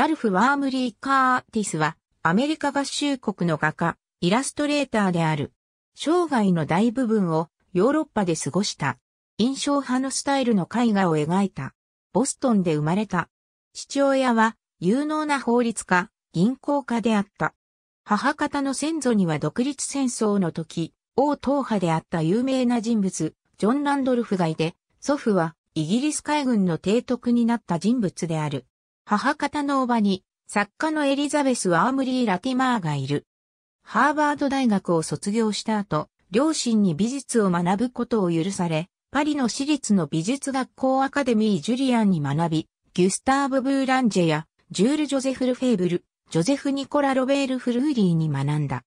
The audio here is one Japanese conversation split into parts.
ラルフ・ワームリー・カーティスは、アメリカ合衆国の画家、イラストレーターである。生涯の大部分をヨーロッパで過ごした。印象派のスタイルの絵画を描いた。ボストンで生まれた。父親は有能な法律家、銀行家であった。母方の先祖には独立戦争の時、王党派であった有名な人物、ジョン・ランドルフがいて、祖父はイギリス海軍の提督になった人物である。母方のおばに、作家のエリザベス・アームリー・ラティマーがいる。ハーバード大学を卒業した後、両親に美術を学ぶことを許され、パリの私立の美術学校アカデミー・ジュリアンに学び、ギュスターブ・ブーランジェや、ジュール・ジョゼフル・フェーブル、ジョゼフ・ニコラ・ロベール・フルーリーに学んだ。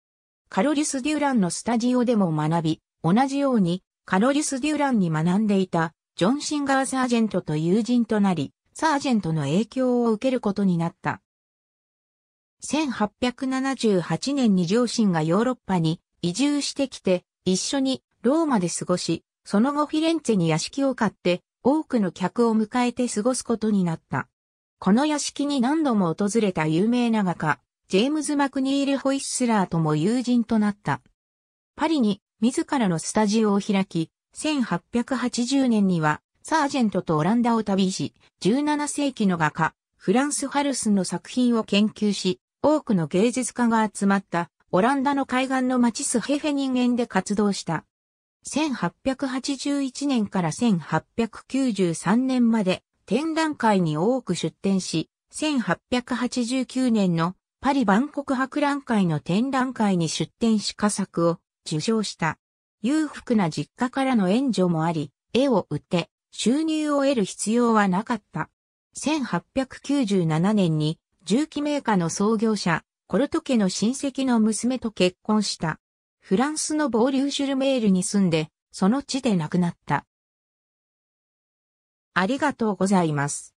カロリス・デューランのスタジオでも学び、同じように、カロリス・デューランに学んでいた、ジョン・シンガー・サージェントと友人となり、サージェントの影響を受けることになった。1878年に両親がヨーロッパに移住してきて、一緒にローマで過ごし、その後フィレンツェに屋敷を買って、多くの客を迎えて過ごすことになった。この屋敷に何度も訪れた有名な画家、ジェームズ・マクニール・ホイッスラーとも友人となった。パリに自らのスタジオを開き、1880年にはサージェントとオランダを旅し、17世紀の画家、フランス・ハルスの作品を研究し、多くの芸術家が集まったオランダの海岸の町スヘフェ人間で活動した。1881年から1893年まで展覧会に多く出展し、1889年のパリ万国博覧会の展覧会に出展し佳作を受賞した。裕福な実家からの援助もあり、絵を売って収入を得る必要はなかった。1897年に重機メーカーの創業者、コルト家の親戚の娘と結婚した。フランスのボーリューシュルメールに住んで、その地で亡くなった。ありがとうございます。